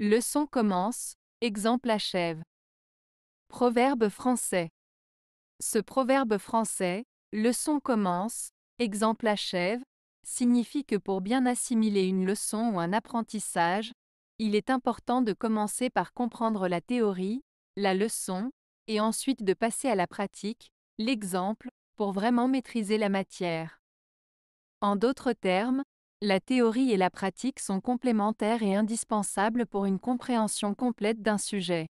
Leçon commence, exemple achève. Proverbe français. Ce proverbe français, leçon commence, exemple achève, signifie que pour bien assimiler une leçon ou un apprentissage, il est important de commencer par comprendre la théorie, la leçon, et ensuite de passer à la pratique, l'exemple, pour vraiment maîtriser la matière. En d'autres termes, la théorie et la pratique sont complémentaires et indispensables pour une compréhension complète d'un sujet.